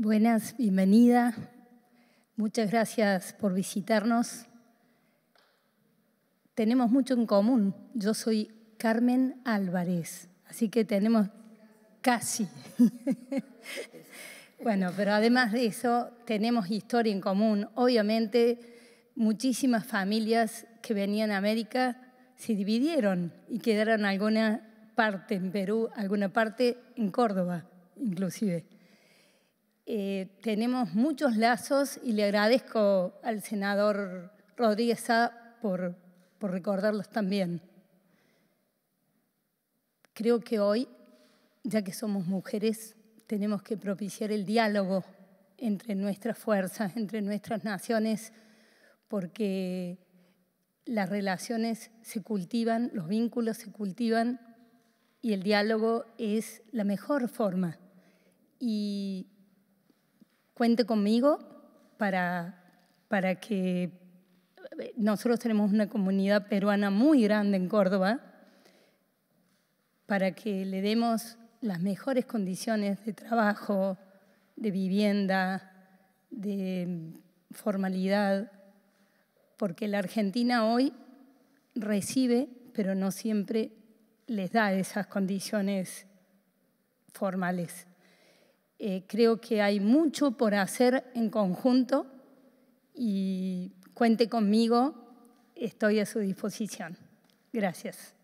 Buenas, bienvenida. Muchas gracias por visitarnos. Tenemos mucho en común. Yo soy Carmen Álvarez, así que tenemos casi. bueno, pero además de eso, tenemos historia en común. Obviamente, muchísimas familias que venían a América se dividieron y quedaron alguna parte en Perú, alguna parte en Córdoba, inclusive. Eh, tenemos muchos lazos y le agradezco al senador Rodríguez por, por recordarlos también. Creo que hoy, ya que somos mujeres, tenemos que propiciar el diálogo entre nuestras fuerzas, entre nuestras naciones, porque las relaciones se cultivan, los vínculos se cultivan y el diálogo es la mejor forma. Y cuente conmigo para, para que eh, nosotros tenemos una comunidad peruana muy grande en Córdoba, para que le demos las mejores condiciones de trabajo, de vivienda, de formalidad, porque la Argentina hoy recibe, pero no siempre les da esas condiciones formales. Eh, creo que hay mucho por hacer en conjunto y cuente conmigo, estoy a su disposición. Gracias.